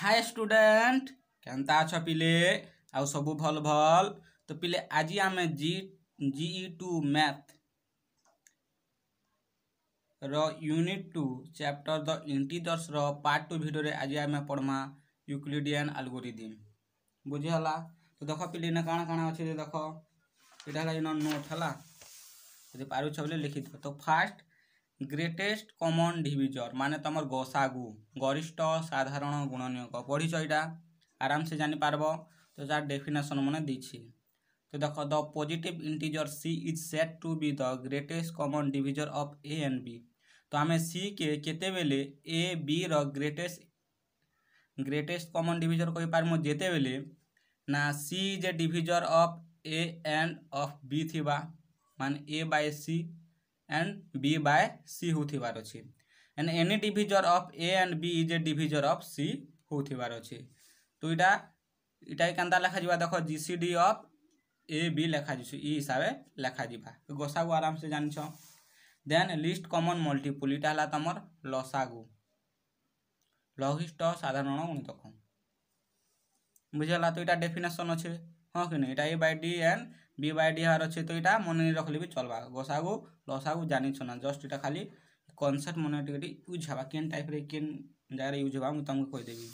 ହାଏ student କେନ୍ତା ଅଛ ପିଲେ ଆଉ ସବୁ ଭଲ୍ ଭଲ୍ ତ ପିଲେ ଆଜି ଆମେ ଜି ଜିଇ ଟୁ ମ୍ୟାଥ୍ ର ୟୁନିଟ୍ ଟୁ ଚାପ୍ଟର ଦ ଇଣ୍ଟିଜର୍ସର ପାର୍ଟ ଟୁ ଭିଡ଼ିଓରେ ଆଜି ଆମେ ପଢ଼୍ମା ୟୁକ୍ଲିଡ଼ିଆନ୍ ଆଲଗୋରିଦିମ୍ ବୁଝିହେଲା ତ ଦେଖ ପିଲେ ଇନେ କାଣା କାଣା ଅଛେ ଯେ ଦେଖ ଇଟା ହେଲା ଇନ ନୋଟ୍ ହେଲା ଯଦି ପାରୁଛ ବୋଲେ ଲେଖିଦିଅ ତ ଫାର୍ଷ୍ଟ গ্রেটেস্ট কমন ডিভিজর মানে তোমার গসাগু গরিষ্ঠ সাধারণ গুণনীয়ক পড়িছ এটা আরামসে জানিপারব তো যার ডেফিনেসন মানে দিছি তো দেখো the positive integer C is set to be the greatest common divisor of A and B তো আমি সি কে কেতবে এ বি র গ্রেটেস্ট গ্রেটেস্ট কমন ডিভিজর কইপারমু যেতবে না সি যে divisor of A and of B थी मान A by C and B by C हो and any divisor of A and B is a divisor of C C होथिबार अछि तो इटा लिखा जा देख G C D of A B लिखा जिसु हिसाब से लिखा जा गसागु आराम से जान देन लिस्ट कमन मल्टीपुल इटा है तुम लसागु लघिष्ट साधारण गुणितक बुझेगा तो यहाँ डेफिनेसन अच्छे हाँ कि नहीं इटा by D and B by D আর অছে তো এটা মনে রাখলে বি চলবা গসাগু লসাগু জানিছ না জস্ট এটা খালি কনসেপ্ট মনে টিকে ইউজ হবা কেন টাইপরে কেন জায়গায় ইউজ হবা মু তোমাকে কইদেবি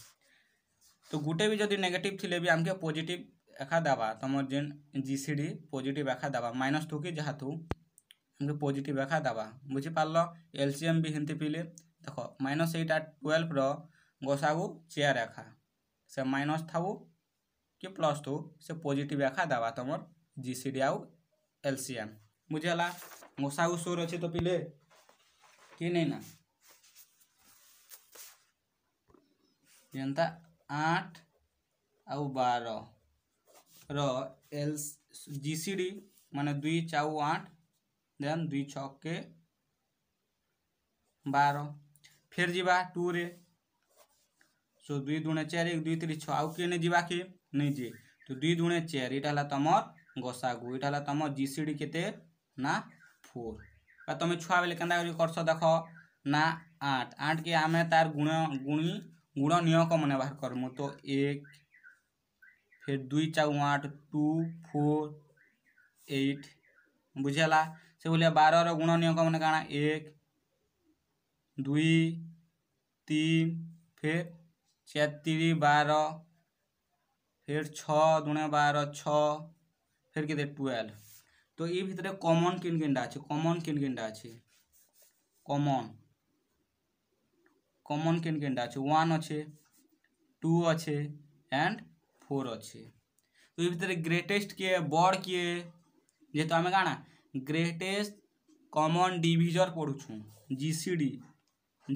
তো গোটে বি যদি নেগেটিভ থিলে বি আমকে পজিটিভ একা দেবা তোমার যেন জিসিডি পজিটিভ একা দেবা মাইনাস থু কি যাহা থু हमको पजिट एखा दवा बुझिपाल एलसीएम भी हेमती पीले देख माइनस एटा ट्वेल्व रसागु चेयर एखा से माइनस थाऊ कि प्लस थू से पजिट एखा दवा तुम जीसीडी आउ एलसीएम बुझेगा मशाऊ सोर अच्छे तो पीले कि नहीं ना जनता आठ आउ बार रल जी सी डी मान दुई चाउ आठ देन दुई छके बार फिर जीवा टू रे सो दुई दुणे चार एक दुई तीन छः आउ किए नहीं जीवा कि नहीं जी तो दुई दुणे चार यहाँ तुम गसागु ये तुम जि सी डी के ना फोर तुम छुआ बेले के करस देख ना आठ आठ के आम तार गुण गुणी गुण नियम मैंने बाहर करमु तो एक फिर दुई चार आठ टू फोर एट बुझेगा से भाया बार रुण नियम मैंने कण एक दुई तीन फिर चार बार फिर छुण बार छ फिर किधर ट्वेल्व तो ये ভিতরে কমন কিন কিনটা আছে কমন কিন কিনটা আছে কমন কমন কিন কিনটা আছে ওয়ান আছে টু আছে অ্যান্ড ফোর আছে তো এই ভিতরে গ্রেটেস্ট কি বড় কি যেহেতু আমি কানা গ্রেটেস্ট কমন ডিভিজর পড়ুছু জিসিডি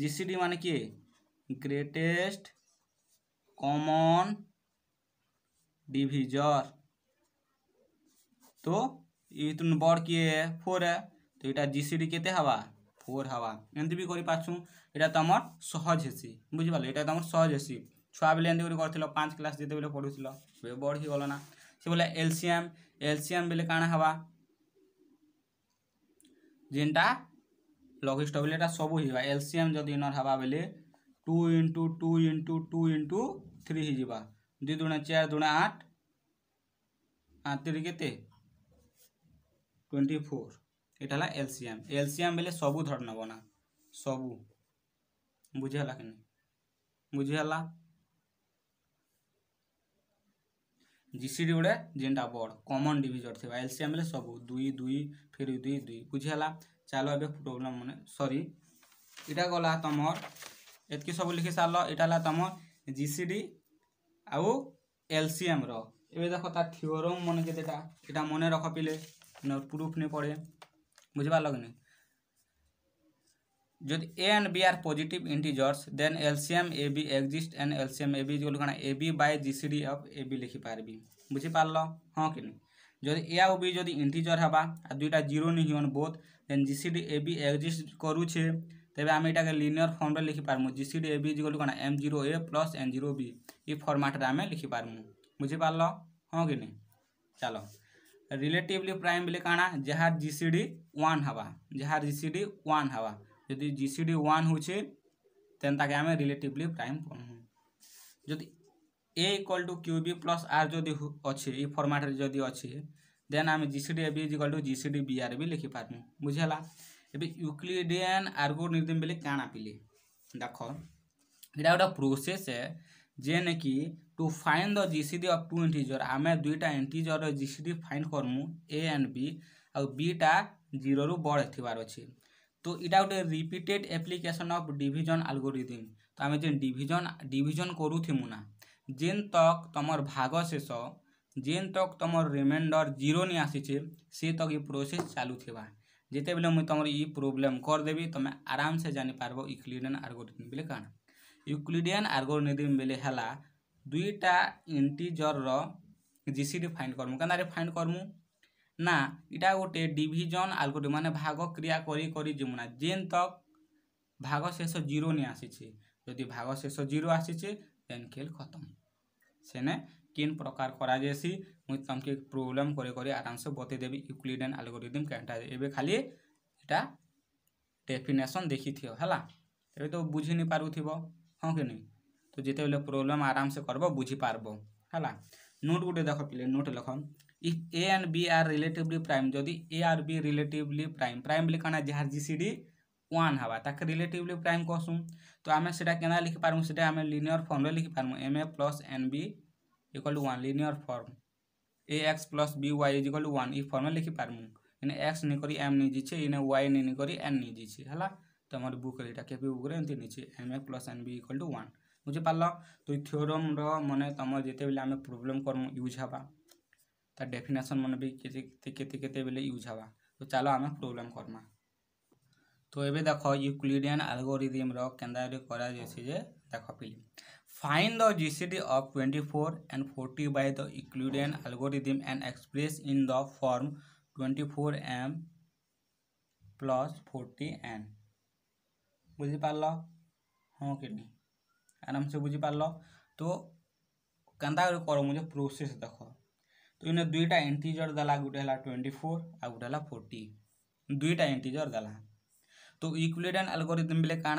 জিসিডি মানে কি গ্রেটেস্ট কমন ডিভিজর तो इतन बड़ किए फोर है तो यहाँ जी सी डी के हवा फोर हवा एमती भी करपारछू यहाँ तुम सहज हेसी बुझिपाल यहाँ तुम सहज हेसी छुआ बेले एमती कर पाँच क्लास जिते बेले पढ़ुल बड़ ही गलना से बोले एलसीएम एलसीएम बेले काण हवा जेनटा লঘিষ্ঠ বেলে এটা সবু হয়ে এলসিএম যদি ইনর হবা বেলে two into two into two into three হয়ে যা দুই দুণে চার দুণে আট আট তিরি কেতে ଟ୍ୱେଣ୍ଟି ଫୋର୍ ଏଇଟା ହେଲା ଏଲସିଏମ୍ ଏଲସିଏମ୍ ବେଲେ ସବୁ ଧରି ନେବ ନା ସବୁ ବୁଝିହେଲା କି ନାହିଁ ବୁଝିହେଲା জিসিডি গুড়ে যেটা বড় কমন ডিভিজর থাকবে এলসিএম হলে সবু দুই দুই ফের দুই দুই বুঝিলা চাল এবে প্রোবলেম মানে সরি এটা গলা তোমার এতকি সব লিখি সারল এটা হল তোমার জিসিডি আউ এলসিএম র এবে দেখো তার থিওরম মনে যেতেটা এটা মনে রখ পিলে আপনার প্রুফ नहीं पड़े বুঝবার লাগনি যদি A and B are positive integers then LCM A B exist and LCM A B যেগুলো কোণ A B by GCD of A B লিখিপারবি বুঝিপারল হ্যাঁ কি যদি এ আউ বি যদি ইন্টিজর হবা আর দুইটা জিরো নি হিওন both then GCD A B exist করুছে তবে আমি এটাকে লিনিয়র ফর্মে লিখিপারমু জিসিডি এ বি যেগুলো কোণ M zero A plus M zero B এই ফর্মাটরে আমি লিখিপারমু বুঝিপারল হ্যাঁ কি চলো रिलेटिवली प्राइम बोले कौन जहाँ जि सी डी ओन हवा जहाँ जि सी डी ओन हवा जदि जि सी डी ओन होता रिलेटिवली प्राइम कहूँ जदि A equal to Q B plus R जो अच्छे ये फर्माट्रे जब अच्छे देन आम G C D is equal to G C D B are भी लिखि पार्मू बुझेगा एवं युक्लीडियन आर्गो निर्दम बोले कैण पिले देख ये गोटे प्रोसेस जेने कि to find the GCD of two integer ଆମେ ଦୁଇଟା ଇଣ୍ଟିଜର୍ର ଜିସିଡି ଫାଇନ୍ କର୍ମୁ ଏ ଆଣ୍ଡ ବି ଆଉ ବିଟା ଜିରୋରୁ ବଡ଼ ଥିବାର ଅଛି তো এটা গোটে repeated application of division algorithm তো আমি যে ডিভিজন ডিভিজন করুথিমু না যেন তক তোমার ভাগ শেষ যেন তক তোমার রিমাইন্ডর জিরো নি আসিছে সে তক এই প্রোসেস চালু থিবা যেতবেলে মুই তোমার ই প্রোবলেম করদেবি তুমি আরামসে জানি পারব ইউক্লিডিয়ান আলগোরিদম বলে কাণ ইউক্লিডিয়ান আলগোরিদম বলে হেলা ଦୁଇଟା ଇଣ୍ଟିଜର୍ର ଜିସିଡ଼ି ଫାଇଣ୍ଡ କର୍ମୁ କେନ୍ତାରେ ଫାଇଣ୍ଡ କର୍ମୁ ନା ଇଟା ଗୋଟେ ଡିଭିଜନ୍ ଆଲଗୋଟି ମାନେ ଭାଗ କ୍ରିୟା କରି କରି ଯିମୁ ନା ଯେନ୍ ତକ୍ ଭାଗ ଶେଷ ଜିରୋ ନି ଆସିଛି ଯଦି ଭାଗ ଶେଷ ଜିରୋ ଆସିଛି ଦେନ୍ ଖେଲ୍ ଖତମ୍ ସେନେ କେନ୍ ପ୍ରକାର କରାଯାଏସି ମୁଇଁ ତମକେ ପ୍ରୋବ୍ଲେମ୍ କରି କରି ଆରାମସେ ବତେଇଦେବି ୟୁକ୍ଲିଡେନ୍ ଆଲଗୋରିଦିମ୍ କେନ୍ଟା ଏବେ ଖାଲି ଏଇଟା ଡେଫିନେସନ୍ ଦେଖିଥିବ ହେଲା ଏବେ ତ ବୁଝିନି ପାରୁଥିବ ହଁ କି ନାଇଁ তো যেতবে প্রোবলেম আরামসে করব বুঝি পারব হল নোট গোটে দেখ পিলে নোট লখ if A and B are relatively prime যদি এ আর বি রিলেটিভলি প্রাইম প্রাইম বলে কানা যার জিসিডি ওয়ান হবা তাকে রিলেটিভলি প্রাইম কসুম তো আমি সেটা কেনা লিখি পারমু সেটা আমি লিনিয়র ফর্মরে লিখি পারমু M A plus N B equal to one linear form A X plus B Y is equal to one form में लिखिपारमु इन्हें एक्स नहीं कर एम नहीं जीछे इन्हें वाई नहीं कर एन नहीं जीछे है तो हमारे बुक रेटा के बुक रे M A plus N B equal to one বুঝিপার তো এই থিওরমর মানে তোমার যেতবে আমি প্রোবলেম করমু ইউজ হবা তার ডেফিনেসন মানে বি কেতে কেতে কেতে বেলে ইউজ হবা তো চাল আমি প্রোবলেম করমা তো এবে দেখ ইউক্লিডিয়ান আলগোরিদমর কেন্দ্রে করা যাচ্ছে যে দেখ পিলি Find the GCD of 24 and 40 by the Euclidean algorithm and express in the form 24m plus 40n. বুঝি পারল হ্যাঁ কি आराम से बुझी पार्ल तो कंता कर मुझे प्रोसेस देख तो इन दुईटा एंटीजर देला गोटे ट्वेंटी फोर आ गोटे फोर्टी दुईटा एंटीजर देला तो इक्विडेन आलगोरिदम बेले काण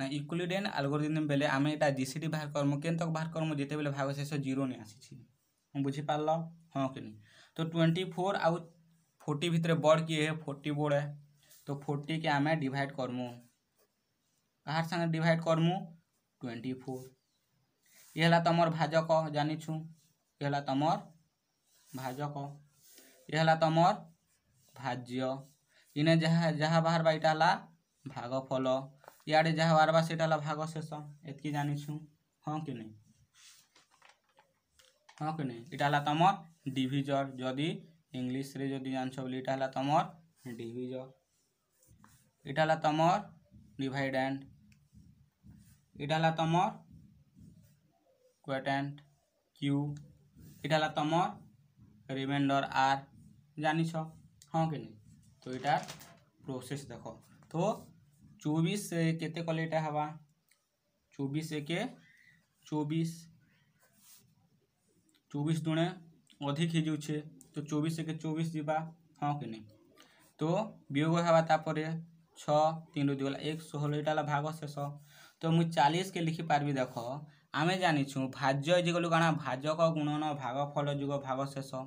ना इक्विडेन बेले आम यहाँ जी सी बाहर करम के बाहर करम जिते बेले भाग शेष जीरो नहीं आसी बुझी पार्ल हाँ कि नहीं तो ट्वेंटी फोर आउ फोर्टी भितर बड़ किए है फोर्टी बड़ है तो फोर्टी के आम डिड करमु कहार साग डिड करमु ट्वेंटी फोर ये तुम भाजक छु ये तुम भाजक ये तुम भाज्य इने जहा बाहर यहाँ इटा है फल इे जहाँ बाहर बा सेटा है भाग शेष एतकी छु हाँ कि नहीं हाँ कि नहीं इटा है तुम डिजर जदि ଇଂଲିଶରେ ଯଦି ଜାଣିଛ इटा ଏଇଟା ହେଲା ତୁମର ଡିଭିଜନ୍ ଏଇଟା ହେଲା ତୁମର ଡିଭାଇଡ଼ାଣ୍ଡ এটা হল তোমার কোয়াটেন্ট কিউ এটা হল তোমার রিমাইন্ডর আর জানিছ হ্যাঁ কি না তো এটার প্রোসেস দেখ তো চব্বিশ কেতে কলে এটা হবা চব্বিশ একে চব্বিশ চব্বিশ দুণে অধিক হয়ে যাচ্ছে তো চব্বিশ একে চব্বিশ যা হ্যাঁ কি না তো বিয়োগ হওয়া তাপরে ছ তিন দুই গলা এক ষোহল এটা হল ভাগ শেষ ତ ମୁଁ ଚାଳିଶକେ ଲେଖିପାରିବି ଦେଖ ଆମେ ଜାଣିଛୁ ଭାଜ୍ୟ ଇଜିକଲୁ କାଣା ଭାଜକ ଗୁଣନ ଭାଗ ଫଳ ଯୁଗ ଭାଗ ଶେଷ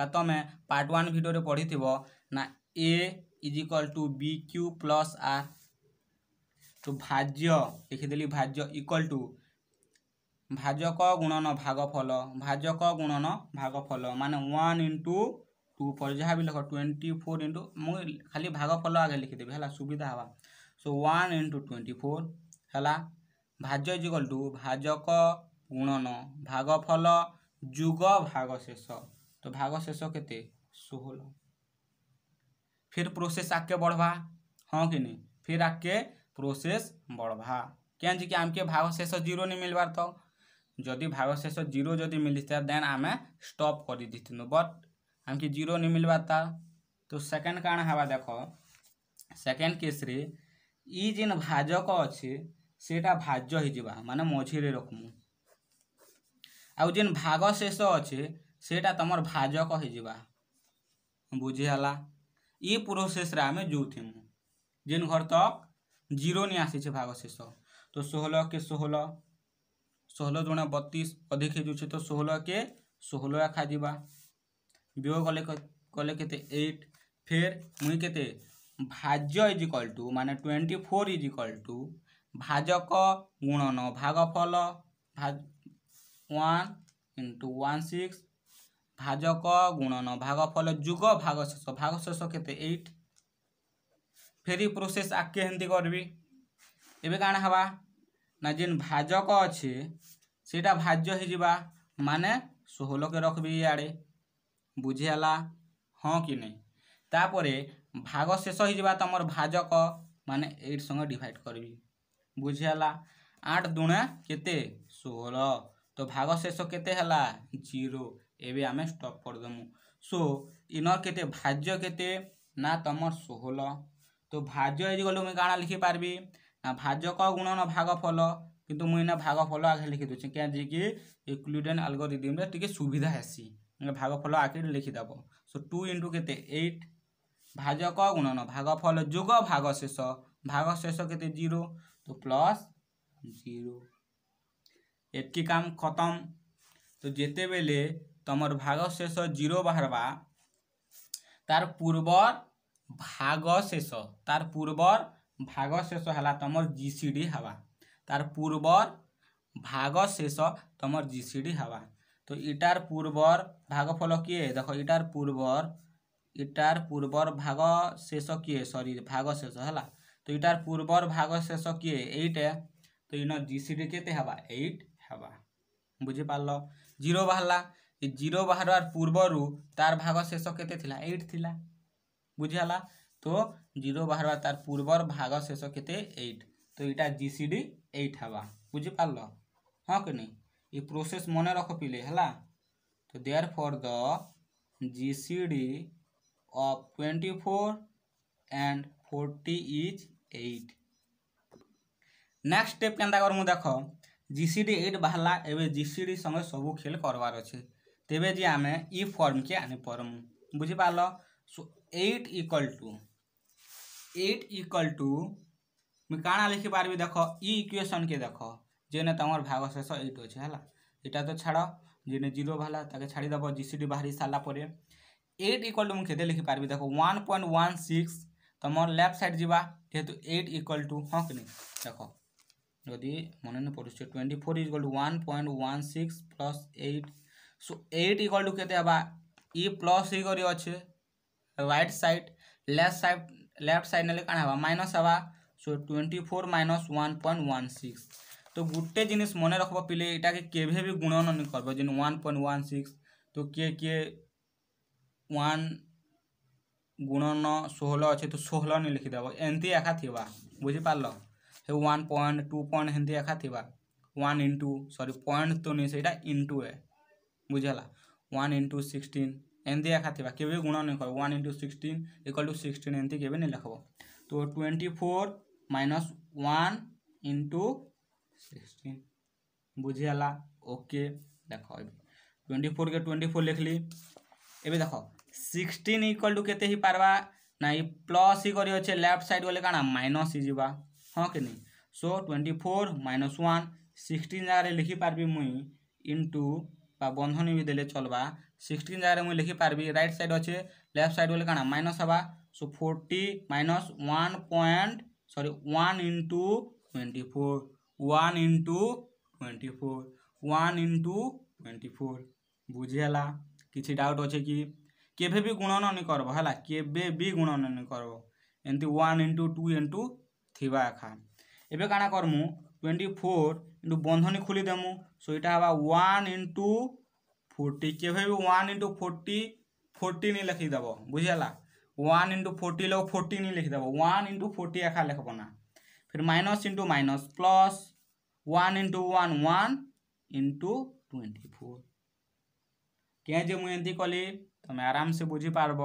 ବା ତମେ ପାର୍ଟ ୱାନ୍ ଭିଡ଼ିଓରେ ପଢ଼ିଥିବ ନା A equal to B Q plus R তো ভাজ্য লিখিদেলি ভাজ্য ইকুয়াল টু ভাজক গুণন ভাগফল ভাজক গুণন ভাগফল মানে ওয়ান ইন্টু টু ফল যা বি লেখ টোয়েন্টি ফোর ইন্টু মু খালি ভাগফল আগে লিখিদেবি হল সুবিধা হওয়া so one into twenty four है भाज जुगल टू भाजक गुणन भाग फल जुग भाग शेष तो भाग भागशेष केोहल फिर प्रोसेस आगे बढ़वा हाँ कि नहीं फिर आगे प्रोसेस बढ़वा क्या जी कि आमके भागशेष जीरो नहीं मिलवार तो जदि भाग शेष जीरो जदि मिलते देन आम स्टप कर दीथनु बट आमके जीरो नहीं मिलवार तार तो सेकेंड कारण हवा देख सेकेंड केस्रे इ जिन भाजक अच्छे সেটা ଭାଜ୍ୟ ହେଇଯିବା ମାନେ ମଝିରେ রকম ଆଉ ଯେନ୍ ଭାଗ ଶେଷ ଅଛେ ସେଟା ତମର ଭାଜକ ହେଇଯିବା ବୁଝିହେଲା ଇ ପ୍ରୋସେସ୍ରେ ଆମେ ଯୋଉଥିମୁ ଯେନ୍ ଘର ତକ୍ ଜିରୋ ନି ଆସିଛେ ଭାଗ ଶେଷ ତ ଷୋହଳ କେ ଷୋହଳ ଷୋହଳ ଜଣେ ବତିଶ ଅଧିକ ହେଇଯାଉଛେ ତ ଷୋହଳ କେ ଷୋହଳ ଏଖା ଯିବା ବିୟୋଗ କଲେ କଲେ କେତେ ଏଇଟ୍ ଫେର୍ ମୁଇଁ କେତେ ଭାଜ୍ୟ ଇଜ୍ ଟୁ ମାନେ twenty four is equal to ভাজক গুণন ভাগফল ওয়ান ইন্টু ওয়ান সিক্স ভাজক গুণন ভাগফল যুগ ভাগশেষ ভাগশেষ কেতে এইট ফেরি প্রোসেস আগে হেমতি করবি এবে কাণ হবা না যেন ভাজক অছে সেটা ভাজ্য হয়ে যা মানে ষোহলকে রাখবি ইয়াড়ে বুঝিলা হ্যাঁ কি নাই তাপরে ভাগ শেষ হয়ে যা তোমার ভাজক মানে এইট সঙ্গে ডিভাইড করবি বুঝিলা আট দুণা কেতে ষোল তো ভাগ শেষ কেতে হেলা জিরো এবে আমি স্টপ করিদমু সো ইনর কেতে ভাজ্য কেতে না তোমার ষোহল তো ভাজ্য ইজিগল মুই কাଣା লিখিপারবি না ভাজ্য ক গুণন ভাগ ফল কিন্তু মুই না ভাগ ফল আগে লিখি দেছি কেন যে কি ইক্লুডেন আলগোরিদমরে টিকে সুবিধা হেসি ভাগ ফল আগে লিখিদেব সো টু ইন্টু কেতে এইট ভাজ ক গুণন ভাগ ফল যোগ ভাগ শেষ ভাগ শেষ কেতে জিরো तो प्लस जीरो एटकी काम खत्म तो जेते बेले तुम भाग शेष जीरो बा, तार पूर्वर भाग शेष तार पूर्वर भाग शेष है तुम जी सी डी हवा तार पूर्वर भाग शेष तुम जी सी डी हवा तो इटार पूर्वर भागफल किए देख इटार पूर्वर इटार पूर्वर भाग शेष किए सरी भाग शेष है तो यार पूर्वर भाग शेष किए एट तो इन जिसी के हवा एट बाहर बुझिपाल जीरो जीरो बाहर पूर्वर तार भाग शेष के थिला तो जीरो बाहर तार पूर्वर भाग शेष केत तो यहाँ जिसी एट हवा बुझिपाल हाँ कि नहीं ये प्रोसेस मन रख पीले है तो therefore the GCD of twenty four and forty is eight next step কেন্তা করমু দেখ জিসিডি এইট বাহারা এবে জিসিডি সঙ্গে সবু খেল করবার অছে তেবে যে আমি ই ফর্ম কে আনিপারমু বুঝিপারল so eight equal to eight equal to মুই কাଣା লিখিপারবি দেখ ই ইকুয়েসন কে দেখ যেনে তোমার ভাগ শেষ এইট অছে হল এটা তো ছাড় যেনে জিরো বাহারা তাকে ছাড়িদেব জিসিডি বাহারি সারা পরে এইট ইকল টু মুখে লিখিপারবি দেখ ওয়ান পয়েন্ট ওয়ান সিক্স তোমার লেফট সাইড যা किंतु 8 = হক নে দেখো যদি মনে পড়ো 24 = 1.16 + 8 সো 8 = কেটে এবা e + e করি আছে right side less side left সাইডnale কানে હવા माइनस હવા সো 24 - 1.16 তো গুটে ジネス মনে রাখব পিলে এটাকে কেবেবি গুণনন করব যেন 1.16 তো কে কে 1 ଗୁଣନ ଷୋହଳ ଅଛେ ତ ଷୋହଳ ନି ଲେଖିଦେବ ଏମିତି ଏକା ଥିବା ବୁଝିପାରିଲ ହେ ୱାନ୍ ପଏଣ୍ଟ ଟୁ ପଏଣ୍ଟ ହେନ୍ତି ଏକା ଥିବା ୱାନ୍ ଇଣ୍ଟୁ ସରି ପଏଣ୍ଟ ତ ନି ସେଇଟା ଇଣ୍ଟୁ ଏ ବୁଝିହେଲା ୱାନ୍ ଇଣ୍ଟୁ ସିକ୍ସଟିନ୍ ଏମିତି ଏକା ଥିବା କେବେ ଗୁଣ ନି କର one into sixteen equal to sixteen ଏମିତି କେବେ ନି ଲେଖବ ତ twenty four minus one into sixteen বুঝিগালা ওকে দেখো এবে টোয়েন্টি ফোরকে টোয়েন্টি ফোর লিখলি এবে দেখো সিক্সটিন ইকুয়াল টু কেতে ହେଇପାରବା না ଇ ପ୍ଲସ୍ ହିଁ କରିଅଛେ ଲେଫ୍ଟ ସାଇଡ଼୍ ଗଲେ କାଣା ମାଇନସ୍ ହେଇଯିବା ହଁ କି ନାଇଁ so twenty four minus one sixteen ଜାଗାରେ ଲେଖିପାରିବି ମୁଇଁ ଇଣ୍ଟୁ বা বন্ধনী বি দেলে চলবা সিক্সটিন জায়গায় মুই লিখি পারবি রাইট সাইড অছে লেফট সাইড বলে কানা মাইনস হবা so forty minus one point sorry one into twenty four one into twenty four one into twenty four বুঝি হেলা কিছু ডাউট অছে কি କେବେ ବି ଗୁଣନ ନି କରବ ହେଲା କେବେ ବି ଗୁଣନ ନି କରବ ଏମିତି ୱାନ୍ ଇଣ୍ଟୁ ଟୁ ଇଣ୍ଟୁ ଥିବା ଏଖା ଏବେ କାଣା କରମୁ ଟ୍ୱେଣ୍ଟି ଫୋର୍ ଇଣ୍ଟୁ ବନ୍ଧନୀ ଖୋଲିଦେମୁ ସୋ ଇଟା ହେବା ୱାନ୍ ଇଣ୍ଟୁ ଫୋର୍ଟି କେବେ ବି ୱାନ୍ ଇଣ୍ଟୁ ଫୋର୍ଟି ଫୋର୍ଟି ନି ଲେଖିଦେବ ବୁଝିହେଲା ୱାନ୍ ଇଣ୍ଟୁ ଫୋର୍ଟି ଲୋକ ଫୋର୍ଟି ନି ଲେଖିଦେବ ୱାନ୍ ଇଣ୍ଟୁ ଫୋର୍ଟି ଏଖା ଲେଖବ ନା ଫିର୍ minus into minus plus one into one one into twenty four କେଁ ଯେ ମୁଁ ଏମିତି କଲି तुम्हें आराम से बुझी पार्ब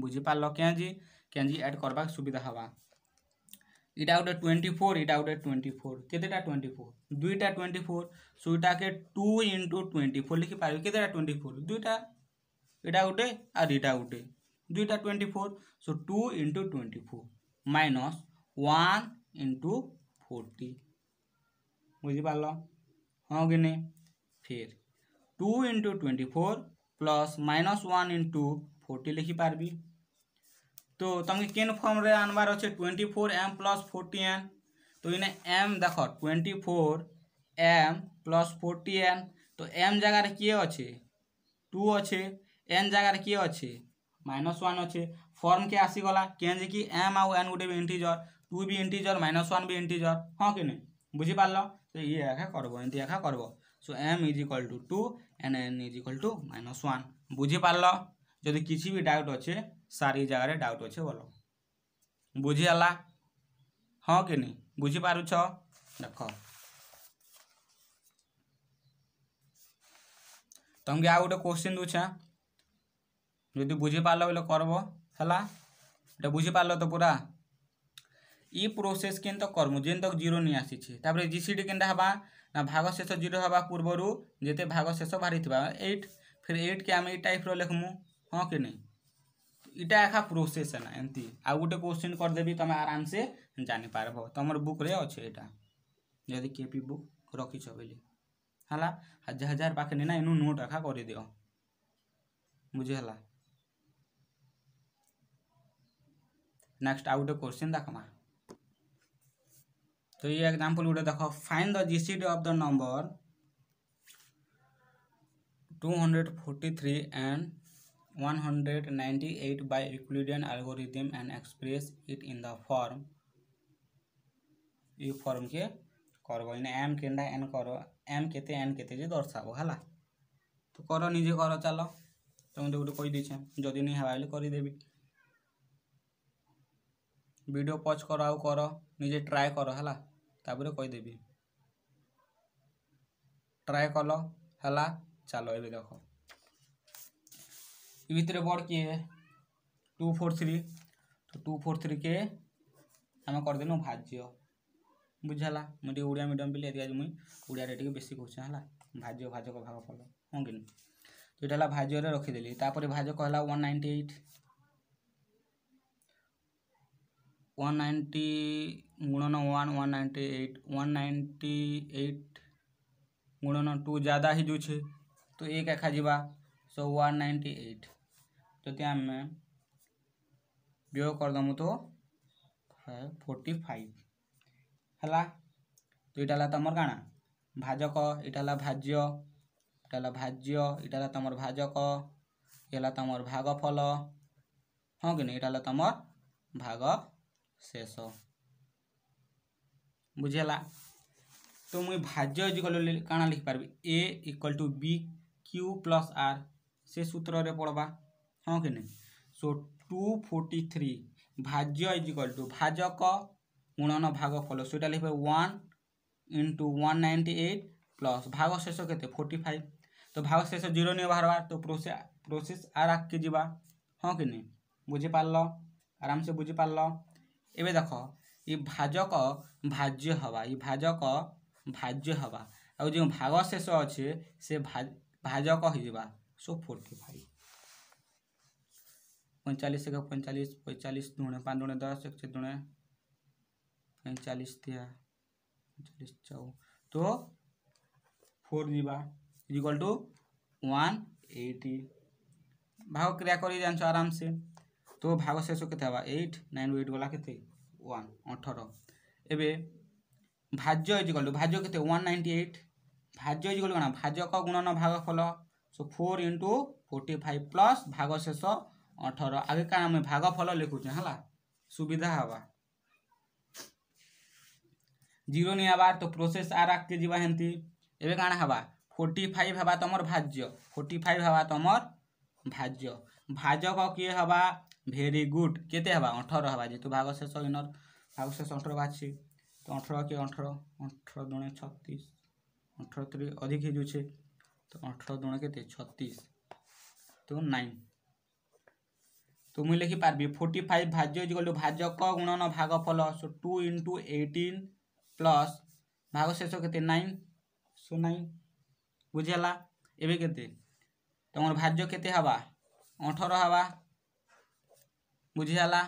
बुझी पार्ल क्या जी क्या जी एड करवा सुविधा हवा इटा गोटे ट्वेंटी फोर इटा गोटे ट्वेंटी फोर के ट्वेंटी फोर दुईटा ट्वेंटी फोर सोटा के टू इंटु ट्वेंटी फोर लिखी पार्टी के ट्वेंटी फोर दुईटा इटा गोटे आर इटा गोटे दुईटा twenty four so two into twenty four minus one into forty बुझिपार हाँ कि नहीं फिर two into twenty four plus minus one into forty लिखिपार तो तुमको केन फर्म आनबार अच्छे twenty four M plus forty N तो इन्हें एम देख twenty four M plus forty N तो एम जगार किए अच्छे टू अच्छे एन जगार किए अच्छे माइनस वन अच्छे फर्म के आसीगला केज कि एम आउ एन गोटे भी इंटीजर टू भी इंटीजर माइनस वन भी इंटीजर हाँ कि नहीं बुझीपार तो ये आखा करब करब so M is equal to two and N is equal to minus one বুঝিপারল যদি কিছু বি ডাউট অছে সারি জায়গায় ডাউট অছে বল বুঝিগালা হ্যাঁ কি নি বুঝিপারুছ দেখ তোমাকে আর গোটে কোশ্চিন দেছে যদি বুঝিপারল বলে করব হলা এটা বুঝিপারল তো পুরা ই প্রোসেস কেন করমু যেন জিরো নিয়ে আসিছে তাপরে জিসিডি কেনটা হবা ନା ଭାଗ ଶେଷ ଜିରୋ ହେବା ପୂର୍ବରୁ ଯେତେ ଭାଗ ଶେଷ ବାହାରିଥିବା ଏଇଟ୍ ଫେର୍ ଏଇଟ୍କେ ଆମେ ଏଇ ଟାଇପ୍ର ଲେଖ୍ମୁ ହଁ କି ନାଇଁ ଇଟା ଏଖା ପ୍ରୋସେସ୍ ନା ଏମିତି ଆଉ ଗୋଟେ କୋଶ୍ଚିନ୍ କରିଦେବି ତୁମେ ଆରାମସେ ଜାଣିପାରିବ ତୁମର ବୁକ୍ରେ ଅଛେ ଏଇଟା ଯଦି କିଏ ବି ବୁକ୍ ରଖିଛ ବୋଲି ହେଲା ହଜାର ହଜାର ପାଖରେ ନା ଏନୁ ନୋଟ୍ ଏଖା କରିଦିଅ ବୁଝିହେଲା ନେକ୍ସଟ ଆଉ ଗୋଟେ କୋଶ୍ଚିନ୍ ଦେଖମା তো এই এক্সাম্পল গুলো দেখো find the GCD of the number two hundred forty three and one hundred ninety eight by Euclidean algorithm and express it in the form এই ফর্মকে করবো এনে এম কেনটা এন কর এম কেতে এন কেতে যে দর্শাবো হ্যাঁ তো কর নিজে কর চাল তোমাদের গোটে কই দিয়েছে যদি নি হওয়া করে দেবি ভিডিও পজ কর আউ কর নিজে ট্রাই কর হল তাপরে কইদেবি ট্রাই কল হল চাল এবে দেখ ই ভিতরে বর্ড কি টু ফোর থ্রি তো টু ফোর থ্রিকে আমি করেদেলু ভাজ্য বুঝলা মু টিকি ওড়িয়া মিডিয়াম পিলে আজ মুই ওড়িয়ারে টিকি বেশি কৌছে হল ভাজ্য ভাজক ভাগ ফল হ্যাঁ কি তো এটা হল ভাজ্যরে রখিদেলি তাপরে ভাজক হল one ninety eight one ninety गुणन टू ज़्यादा ही जो है तो एक एखा जी सो वन नाइन्टी एट जदि व्यय वियोग करदमु तो फोर्टी फाइव है तो यहाँ तुम काणा भाजक यहाँ भाज्य यहाँ भाज्य यहाँ तुम भाजक ये तुम भागफल हाँ कि नहीं यहाँ तुम भाग शेष बुझेगा तो मुझे भाज्य कण लिख पारि A equal to B Q plus R से सूत्र पढ़वा हाँ कि नहीं सो टू फोर्टी थ्री भाज्य इज इक्वल टू भाजक गुणन भाग फल सो लिख one into one ninety eight plus भाग शेष के फोर्टी फाइव तो भाग शेष जीरो नहीं बाहर तो प्रोसे प्रोसेस आर आगे जावा हाँ कि नहीं बुझिपार आराम से बुझिपार्ल एवं देख य भाजक भाज्य हवा ये भाजक भाज्य हवा आज जो भाग शेष अच्छे से भाजक हो जा सो फोर्टी फाइव पैंचाश एक पैंचाश पैंचाश दुणे पाँच दुणे दस एक चे दुणे पैंचाश तो फोर जावाजिकल टू वन एटी भाग क्रिया कर जान आराम से তো ଭାଗ ଶେଷ କେତେ ହେବା ଏଇଟ୍ ନାଇନ୍ ଏଇଟ୍ ଗଲା କେତେ ୱାନ୍ ଅଠର ଏବେ ଭାଜ୍ୟ ଇଜ୍ ଗଲୁ ଭାଜ୍ୟ କେତେ ୱାନ୍ ନାଇଣ୍ଟି ଏଇଟ୍ ଭାଜ୍ୟ ଇଜ୍ ଗଲୁ କ'ଣ ଭାଜକ ଗୁଣନ ଭାଗ ଫଲ so four into forty five plus ଭାଗ ଶେଷ ଅଠର ଆଗେ କାଣା ଆମେ ଭାଗ ଫଲ ଲେଖୁଛେ ହେଲା ସୁବିଧା ହେବା ଜିରୋ ନି ହେବା ତ ପ୍ରୋସେସ୍ ଆର୍ ଆଗ୍କେ ଯିବା ହେନ୍ତି ଏବେ କାଣା ହେବା ଫୋର୍ଟି ଫାଇଭ୍ ହେବା ତମର ଭାଜ୍ୟ ଫୋର୍ଟି ଫାଇଭ୍ ହେବା ତମର ଭାଜ୍ୟ ଭାଜକ କିଏ ହେବା ভেরি গুড কেতে হবা অঠর হবা যেহেতু ভাগ শেষ ইনর ভাগ শেষ অঠর বাছি তো অঠর কি অঠর অঠর দুণে ছত্রিশ অঠর তিরিশ অধিক হয়ে যাচ্ছে তো অঠর দুণে কেতে ছত্রিশ তো নাইন তো মুই লিখি পারবি ফোর্টি ফাইভ ভাজ্য ইজ গলু ভাজক গুণন ভাগ ফল so two into eighteen plus ভাগ শেষ কেতে নাইন সো নাইন বুঝিলা এবে কেতে তোমার ভাজ্য কেতে হবা অঠর হবা ବୁଝିହେଲା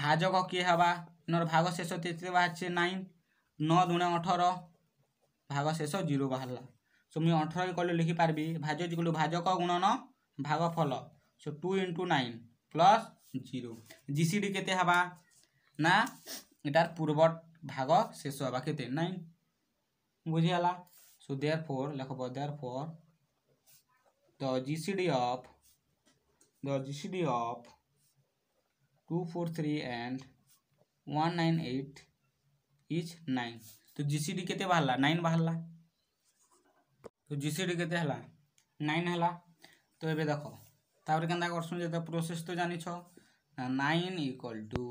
ଭାଜକ କିଏ ହେବା ନର ଭାଗ ଶେଷ ତେତିରେ ବାହାରିଛେ ନାଇନ୍ ନଅ ଦୁଣେ ଅଠର ଭାଗ ଶେଷ ଜିରୋ ବାହାରିଲା ସୋ ମୁଇଁ ଅଠରକେ କଲେ ଲେଖିପାରିବି ଭାଜ ଇଜିକଲୁ ଭାଜକ ଗୁଣନ ଭାଗ ଫଲ so two into nine plus zero G C D କେତେ ହେବା ନା ଏଟାର ପୂର୍ବ ଭାଗ ଶେଷ ହେବା କେତେ ନାଇନ୍ ବୁଝିହେଲା ସୋ ଦେୟାର ଫୋର୍ ଲେଖବ therefore the G C D of the G C D of two four three and one nine eight is nine तो जी सी डी के बाहर नाइन बाहर तो जी सी डी के nine है तो, तो ये देख तापर के करसुन प्रोसेस तो जान nine equal to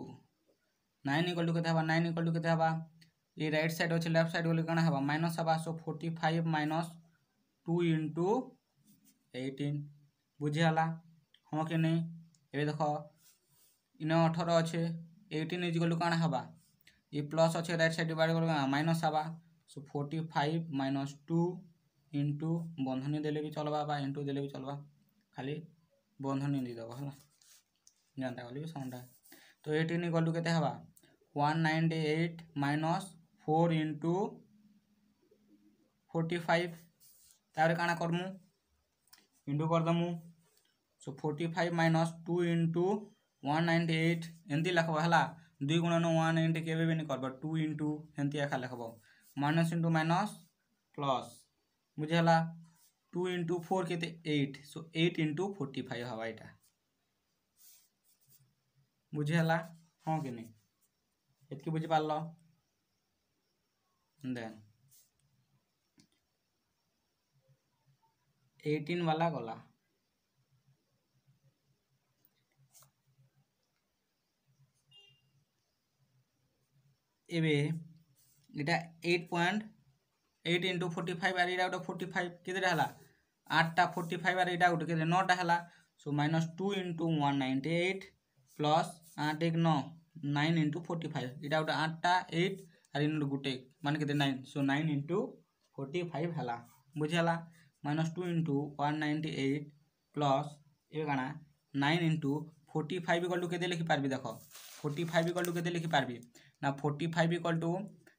nine equal to के नाइन इक्वल टू के ये रईट सैड अच्छे लेफ्ट सैड बोले कौन माइनस हाँ so forty five minus two into eighteen बुझीगला हाँ कि नहीं ये देख ଇନ ଅଠର ଅଛେ ଏଇଟିନ୍ ଇଜ୍ ଗଲୁ କାଣା ହେବା ଇ ପ୍ଲସ୍ ଅଛେ ରାଇଟ୍ ସାଇଡ଼୍ ଡିଭାଇଡ଼ କଲୁ କାଣା ମାଇନସ୍ ହେବା so forty five minus two into ବନ୍ଧନୀ ଦେଲେ ବି ଚଲ୍ବା ବା ଇଣ୍ଟୁ ଦେଲେ ବି ଚଲ୍ବା ଖାଲି ବନ୍ଧନୀ ଦେଇଦେବ ହେଲା ଯେନ୍ତା ଗଲି ବି ସେନ୍ତା ତ ଏଇଟିନ୍ ଗଲୁ କେତେ ହେବା one ninety eight minus four into forty five ତାପରେ କାଣା କର୍ମୁ ଇଣ୍ଟୁ କରିଦେମୁ so forty five minus two into one ninety eight ଏମିତି ଲେଖବ ହେଲା ଦୁଇ ଗୁଣନ ୱାନ୍ ଏମିତି କେବେ ବି କରିବ ଟୁ ଇଣ୍ଟୁ ଏମିତି ଏକା ଲେଖବ ମାଇନସ୍ ଇଣ୍ଟୁ ମାଇନସ୍ ପ୍ଲସ୍ ବୁଝିହେଲା ଟୁ ଇଣ୍ଟୁ ଫୋର୍ କେତେ eight so eight into forty five ହେବା ଏଇଟା ବୁଝିହେଲା ହଁ କି ନାଇଁ ଏତିକି ବୁଝିପାରିଲ ଦେନ୍ ଏଇଟିନ୍ ବାଲା ଗଲା এবে এটা eight point eight into forty five আর এটা গোটে ফোর্টি ফাইভ কেতেটা হল আটটা ফোর্টি ফাইভ আর এটা গোটে কেতে নটা হল so minus two into one ninety eight plus আট এক ন নাইন ইন্টু ফোর্টি ফাইভ এটা গোটে আটটা এইট আর ইন্টু গোটে মানে কেতে nine so nine into forty five হল বুঝিলা minus two into one ninety eight plus এবে কাଣା nine into forty five equal to কেতে লিখিপারবি দেখ ফোর্টি ফাইভ ইকল টু কেতে লিখিপারবি ना फोर्टी फाइव इक्वल टू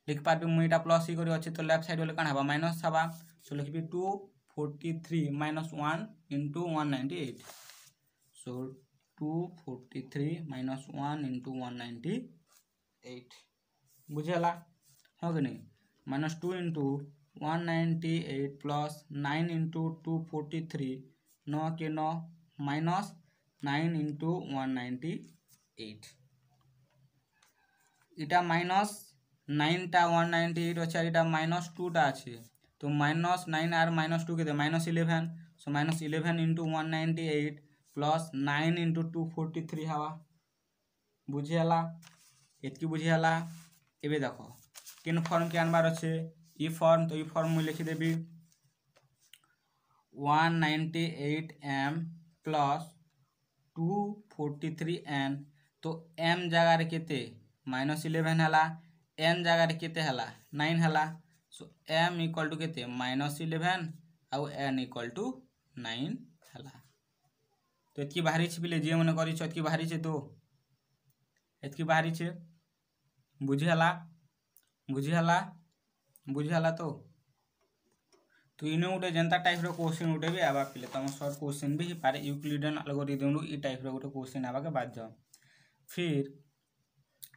लिख पार्बे मुझे प्लस ही अच्छे तो लेफ्ट सैड बोले कौन माइनस हवा सो लिखी two forty three minus one into one ninety eight so two forty three minus one into one ninety eight बुझेगा हाँ कि नहीं minus two into one ninety eight plus nine into two forty three न के न minus nine into one ninety eight এটা minus নাইনটা one ninety eight হচ্ছে আর এটা মাইনাস টুটা আছে তো মাইনাস নাইন আর মাইনাস টু দেয় minus eleven so minus eleven into one ninety eight plus nine into two forty three হওয়া বুঝিগলা এতকি বুঝিগলা এবে দেখো কেন ফর্ম কে আনবার আছে ই ফর্ম তো ই ফর্ম মুই লিখে দেবি one ninety eight M plus two forty three N তো এম জায়গার কেতে माइनस इलेवेन है एन जगार के नाइन है सो एम इक्वल टू के माइनस इलेवेन आउ एन इक्वल टू नाइन है तो एतकी बाहरी पिले जी मैंने करके बाहरी तो एतकी बाहरी बुझीगला बुझीगला बुझीगला तो तो इन गोटे जेन्ता टाइप रोश्चिन गोटे भी आवा पे तुम सर्ट क्वेश्चन भी पारे यूक्लिडन अलगोरिदम टाइप रोटे क्वेश्चन आवा बाध्य फिर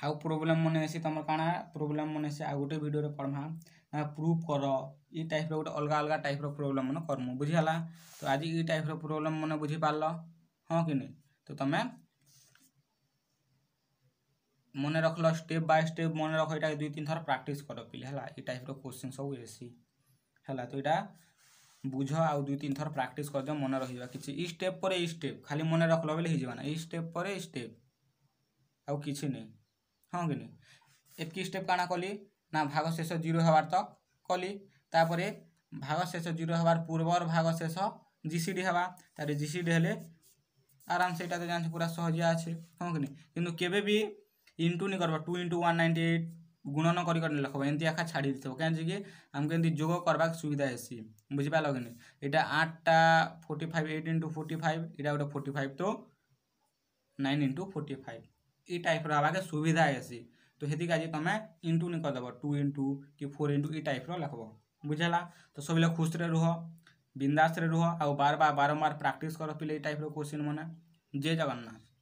ଆଉ ପ୍ରୋବ୍ଲେମ୍ ମନେ ଅଛି ତୁମର କାଣା ପ୍ରୋବ୍ଲେମ୍ ମନେ ଅଛି ଆଉ ଗୋଟେ ଭିଡ଼ିଓରେ ପଢ଼ମା ପ୍ରୁଭ୍ କର ଇ ଟାଇପ୍ର ଗୋଟେ ଅଲଗା ଅଲଗା ଟାଇପ୍ର ପ୍ରୋବ୍ଲେମ୍ ମାନେ କର୍ମୁ ବୁଝିହେଲା ତ ଆଜି ଇ ଟାଇପ୍ର ପ୍ରୋବ୍ଲେମ୍ ମାନେ ବୁଝିପାରିଲ ହଁ କି ନାଇଁ ତ ତୁମେ মনে রাখল স্টেপ বাই স্টেপ মনে রাখো এটা দুই তিন থর প্র্যাকটিস কর পিলে হলা এই টাইপর কোশ্চিন সব এসি হলা তো এটা বুঝ আউ দুই তিন থর প্র্যাকটিস করদ মনে রহিবা কিছু এই স্টেপ পরে এই স্টেপ খালি মনে রাখল বলে হয়ে যাবে না এই স্টেপ পরে স্টেপ আউ কিছু নেই ହଁ କି ନାହିଁ ଏତିକି ଷ୍ଟେପ୍ କାଣା କଲି ନା ଭାଗ ଶେଷ ଜିରୋ ହେବାର ତ କଲି ତାପରେ ଭାଗ ଶେଷ ଜିରୋ ହେବାର ପୂର୍ବର ଭାଗ ଶେଷ ଜିସିଡ଼ି ହେବା ତାପରେ ଜିସିଡ଼ି ହେଲେ ଆରାମସେ ଏଇଟା ତ ଜାଣିଛୁ ପୁରା ସହଜିଆ ଅଛି ହଁ କି ନାହିଁ କିନ୍ତୁ କେବେ ବି ଇଣ୍ଟୁ ନି କରବା two into one ninety eight ଗୁଣନ କରି କରି ଲେଖବ ଏମିତି ଏକା ଛାଡ଼ି ଦେଇଥିବ କାହିଁକି ଯେ ଆମକୁ ଏମିତି ଯୋଗ କରବାକେ ସୁବିଧା ହେସି ବୁଝିପାରିଲ କି ନାହିଁ ଏଇଟା ଆଠଟା forty five eight into forty five ଏଇଟା ଗୋଟେ ଫୋର୍ଟି ଫାଇଭ୍ ତ ନାଇନ୍ ଇଣ୍ଟୁ ଫୋର୍ଟି ଫାଇଭ୍ ये टाइप रहा के सुविधा ऐसी तो हेती का जी तुम इंटू नहीं करदेव टू इंटू कि फोर इंटू टाइप रख बुझेगा तो सब खुश रे रुह बिंदास रुह आ बार बार बारम्बार प्राक्ट कर पिले ये टाइप रो क्वेश्चन मैंने जय जगन्नाथ